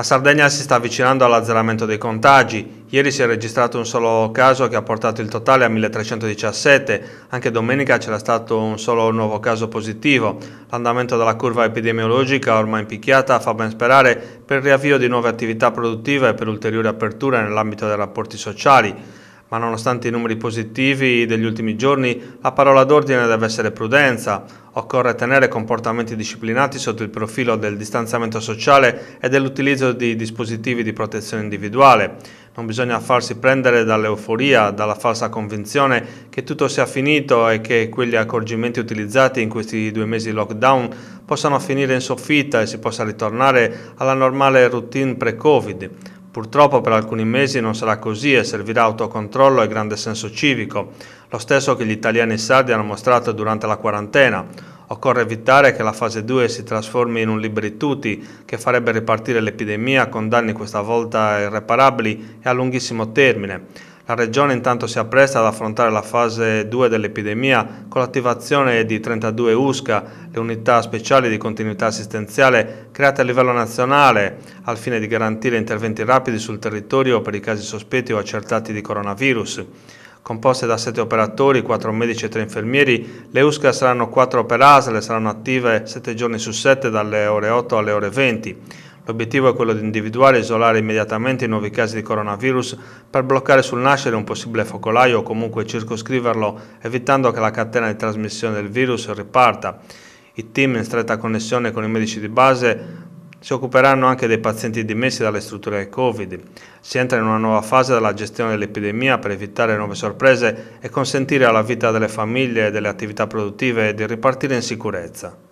La Sardegna si sta avvicinando all'azzeramento dei contagi. Ieri si è registrato un solo caso che ha portato il totale a 1317. Anche domenica c'era stato un solo nuovo caso positivo. L'andamento della curva epidemiologica ormai impicchiata fa ben sperare per il riavvio di nuove attività produttive e per ulteriori aperture nell'ambito dei rapporti sociali. Ma nonostante i numeri positivi degli ultimi giorni, la parola d'ordine deve essere prudenza. Occorre tenere comportamenti disciplinati sotto il profilo del distanziamento sociale e dell'utilizzo di dispositivi di protezione individuale. Non bisogna farsi prendere dall'euforia, dalla falsa convinzione che tutto sia finito e che quegli accorgimenti utilizzati in questi due mesi lockdown possano finire in soffitta e si possa ritornare alla normale routine pre-Covid. Purtroppo per alcuni mesi non sarà così e servirà autocontrollo e grande senso civico, lo stesso che gli italiani sardi hanno mostrato durante la quarantena. Occorre evitare che la fase 2 si trasformi in un liberi tutti che farebbe ripartire l'epidemia con danni questa volta irreparabili e a lunghissimo termine. La Regione intanto si appresta ad affrontare la fase 2 dell'epidemia con l'attivazione di 32 USCA, le unità speciali di continuità assistenziale create a livello nazionale al fine di garantire interventi rapidi sul territorio per i casi sospetti o accertati di coronavirus. Composte da 7 operatori, 4 medici e 3 infermieri, le USCA saranno 4 per ASL e saranno attive 7 giorni su 7 dalle ore 8 alle ore 20. L'obiettivo è quello di individuare e isolare immediatamente i nuovi casi di coronavirus per bloccare sul nascere un possibile focolaio o comunque circoscriverlo evitando che la catena di trasmissione del virus riparta. I team in stretta connessione con i medici di base si occuperanno anche dei pazienti dimessi dalle strutture Covid. Si entra in una nuova fase della gestione dell'epidemia per evitare nuove sorprese e consentire alla vita delle famiglie e delle attività produttive di ripartire in sicurezza.